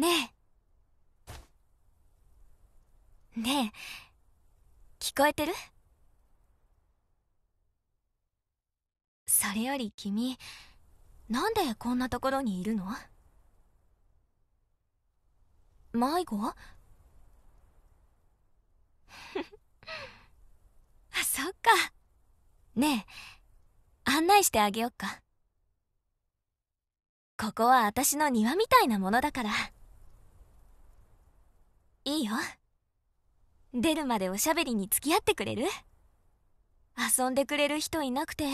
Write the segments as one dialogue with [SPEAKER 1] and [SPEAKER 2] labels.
[SPEAKER 1] ねえ。ねえ、聞こえてるそれより君、なんでこんなところにいるの迷子あ、そっか。ねえ、案内してあげよっか。ここは私の庭みたいなものだから。いいよ。出るまでおしゃべりに付き合ってくれる遊んでくれる人いなくて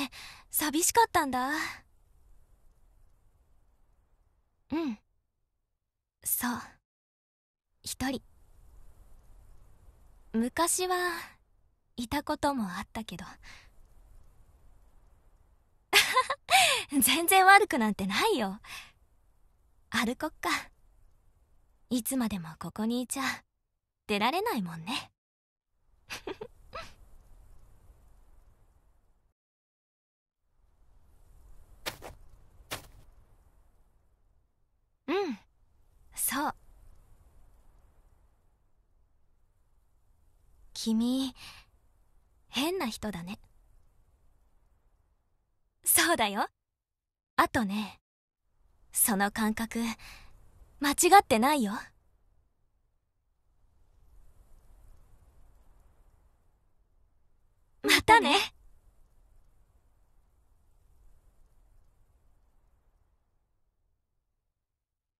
[SPEAKER 1] 寂しかったんだ。うん。そう。一人。昔は、いたこともあったけど。全然悪くなんてないよ。歩こっか。いつまでもここにいちゃ、出られないもんね。うん、そう。君、変な人だね。そうだよ。あとね、その感覚、間違ってないよ。たね。